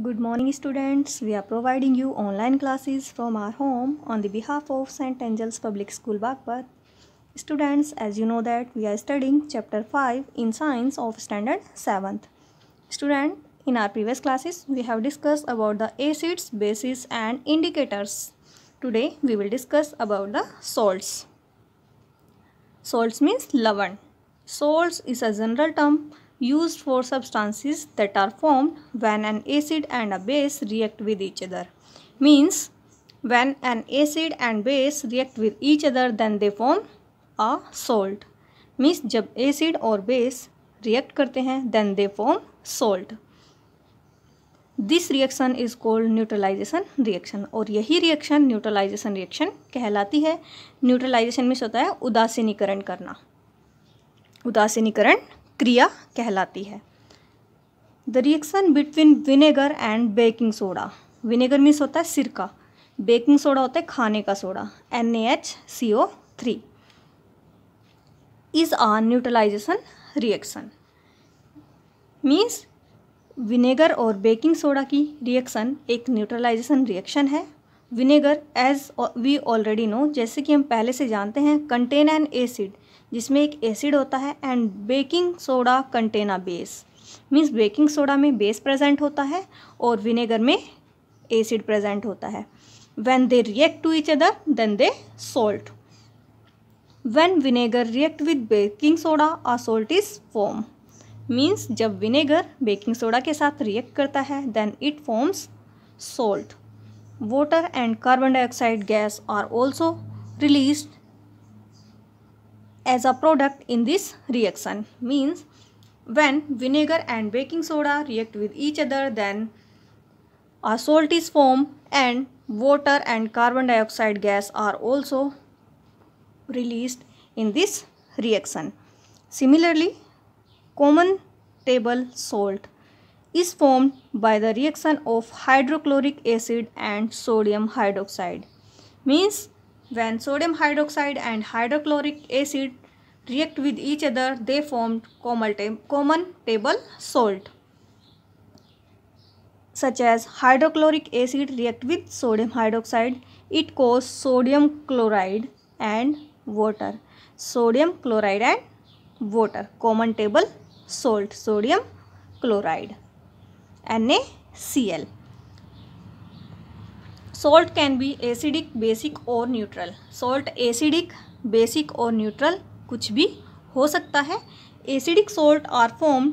Good morning students. We are providing you online classes from our home on the behalf of St. Angel's Public School Bagpat. Students, as you know that we are studying chapter 5 in science of standard 7th. Student, in our previous classes we have discussed about the acids, bases and indicators. Today we will discuss about the salts. Salts means lavan. Salts is a general term used for substances that are formed when an acid and a base react with each other. Means when an acid and base react with each other then they form a salt. Means जब acid और base react करते हैं then they form salt. This reaction is called neutralisation reaction और यही reaction neutralisation reaction कहलाती है neutralisation में होता है उदासीनीकरण करना उदासीनीकरण क्रिया कहलाती है the reaction between vinegar and baking soda vinegar means होता है सिरका बेकिंग सोडा होता है खाने का soda N A H C O three is a neutralisation reaction means vinegar और बेकिंग सोडा की रिएक्शन एक न्यूट्रलाइजेशन रिएक्शन है vinegar as we already know जैसे कि हम पहले से जानते हैं कंटेन एन एसिड जिसमें एक एसिड होता है and baking soda contain base means baking soda में बेस प्रेजेंट होता है और विनेगर में एसिड प्रेजेंट होता है when they react to each other then they salt when vinegar react with baking soda a salt is form means जब vinegar baking soda के साथ रिएक्ट करता है then it forms salt water and carbon dioxide gas are also release as a product in this reaction means when vinegar and baking soda react with each other then a salt is formed and water and carbon dioxide gas are also released in this reaction. Similarly, common table salt is formed by the reaction of hydrochloric acid and sodium hydroxide. Means When sodium hydroxide and hydrochloric acid react with each other, they formed common table salt such as hydrochloric acid react with sodium hydroxide. It causes sodium chloride and water. Sodium chloride and water. Common table salt. Sodium chloride. NaCl. Salt can be acidic basic और neutral salt acidic basic और neutral कुछ भी हो सकता है acidic salt are form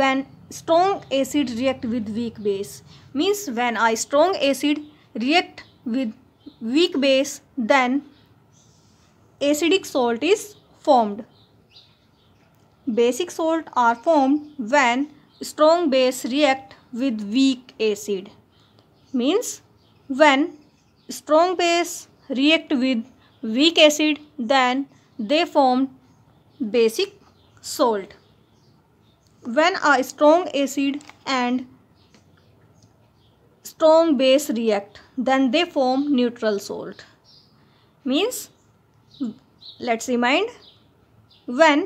when strong acid react with weak base means when I strong acid react with weak base then acidic salt is formed basic salt are formed when strong base react with weak acid means When strong base react with weak acid then they form basic salt. When a strong acid and strong base react then they form neutral salt. Means let's remind when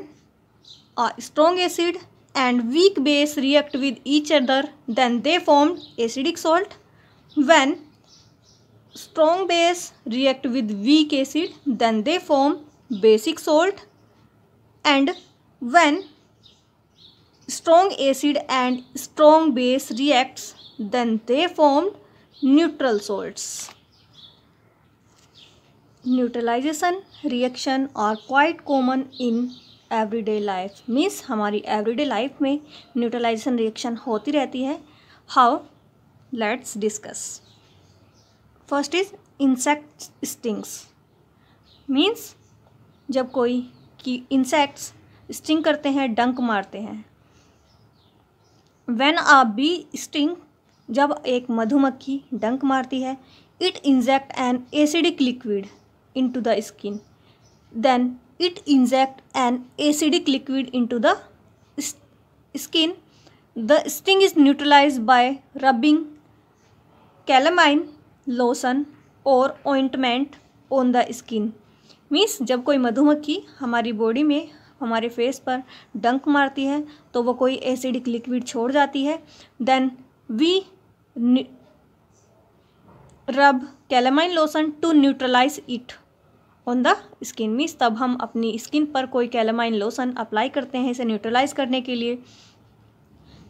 a strong acid and weak base react with each other then they form acidic salt. When strong base react with weak acid then they form basic salt and when strong acid and strong base reacts then they form neutral salts neutralisation reaction are quite common in everyday life means हमारी everyday life में neutralisation reaction होती रहती है how let's discuss first is insect stings means जब कोई की insects sting करते हैं डंक मारते हैं वेन आ बी स्टिंग जब एक मधुमक्खी डंक मारती है it inject an acidic liquid into the skin then it inject an acidic liquid to the skin the sting is neutralise by rubbing calamine lotion और ointment on the skin means जब कोई मधुमक्खी हमारी body में हमारे face पर डंक मारती है तो वो कोई एसिडिक लिक्विड छोड़ जाती है then we rub calamine lotion to neutralise it on the skin means तब हम अपनी स्किन पर कोई कैलेमाइन लोशन अप्लाई करते हैं इसे न्यूट्रलाइज करने के लिए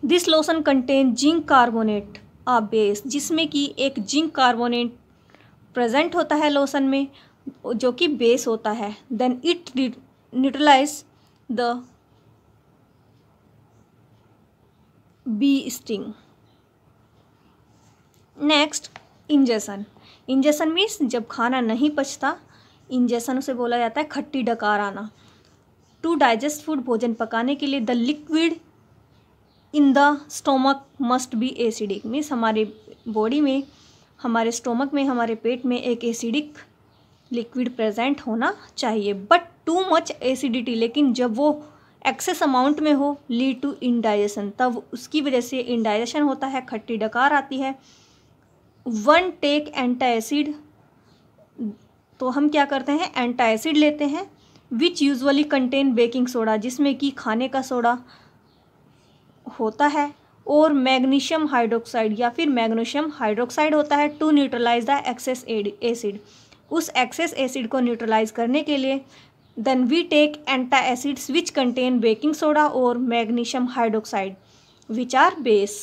this lotion contain zinc carbonate a base जिसमें कि एक जिंक कार्बोनेट प्रेजेंट होता है लोशन में जो कि बेस होता है then it neutralise the bee sting next ingestion ingestion means जब खाना नहीं पचता इंजेसन उसे बोला जाता है खट्टी डकार आना टू डाइजेस्ट फूड भोजन पकाने के लिए the liquid in the stomach must be acidic means हमारे बॉडी में हमारे स्टोमक में हमारे पेट में एक एसिडिक लिक्विड प्रेजेंट होना चाहिए बट टू मच एसिडिटी लेकिन जब वो एक्सेस अमाउंट में हो लीड टू इंडाइजेशन तब उसकी वजह से इंडाइजेशन होता है खट्टी डकार आती है वन टेक एंटा एसिड तो हम क्या करते हैं एंटा एसिड लेते हैं which usually contain baking soda जिसमें कि खाने का सोडा होता है और मैग्नीशियम हाइड्रोक्साइड या फिर मैग्नीशियम हाइड्रोक्साइड होता है to neutralise the excess acid उस एक्सेस एसिड को न्यूट्रलाइज करने के लिए then we take antacids which contain baking soda और magnesium hydroxide which are base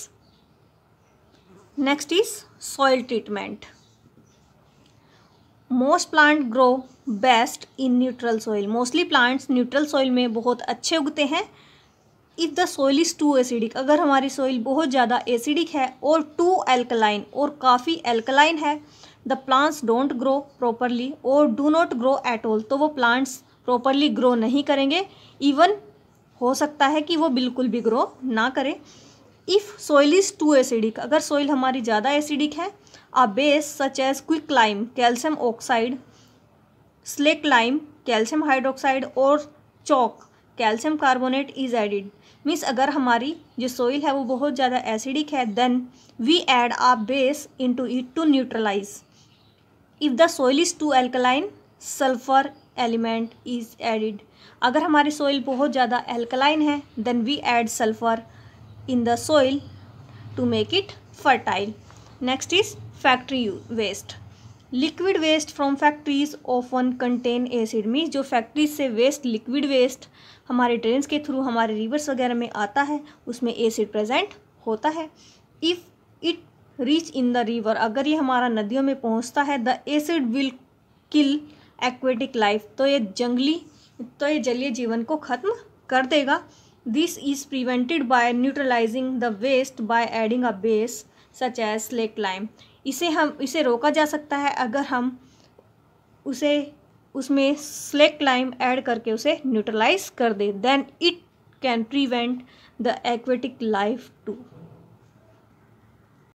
next is soil treatment most plant grow best in neutral soil mostly plants neutral soil में बहुत अच्छे उगते हैं if the soil is too acidic अगर हमारी soil बहुत ज़्यादा एसिडिक है और टू एल्कलाइन और काफ़ी एल्कलाइन है the plants don't grow properly और do not grow at all तो वो प्लांट्स प्रॉपरली ग्रो नहीं करेंगे इवन हो सकता है कि वो बिल्कुल भी ग्रो ना करें if soil is too acidic अगर सॉइल हमारी ज़्यादा एसिडिक है a base such as quick lime calcium oxide slake lime calcium hydroxide और chalk calcium carbonate is added means अगर हमारी जो सॉइल है वो बहुत ज़्यादा एसिडिक है then we add a base into it to neutralize if the soil is too alkaline sulphur element is added अगर हमारी सॉइल बहुत ज़्यादा एल्कलाइन है then we add sulphur in the soil to make it fertile next is factory waste liquid waste from factories often contain acid means जो factories से waste liquid waste हमारे drains के through हमारे rivers वगैरह में आता है उसमें एसिड प्रेजेंट होता है if it reach in the river अगर ये हमारा नदियों में पहुंचता है the acid will kill aquatic life तो ये जंगली तो ये जलीय जीवन को ख़त्म कर देगा this is prevented by neutralizing the waste by adding a base such as slake lime इसे हम इसे रोका जा सकता है अगर हम उसे उसमें स्लेक लाइम ऐड करके उसे न्यूट्रलाइज कर दें then it can prevent the aquatic life to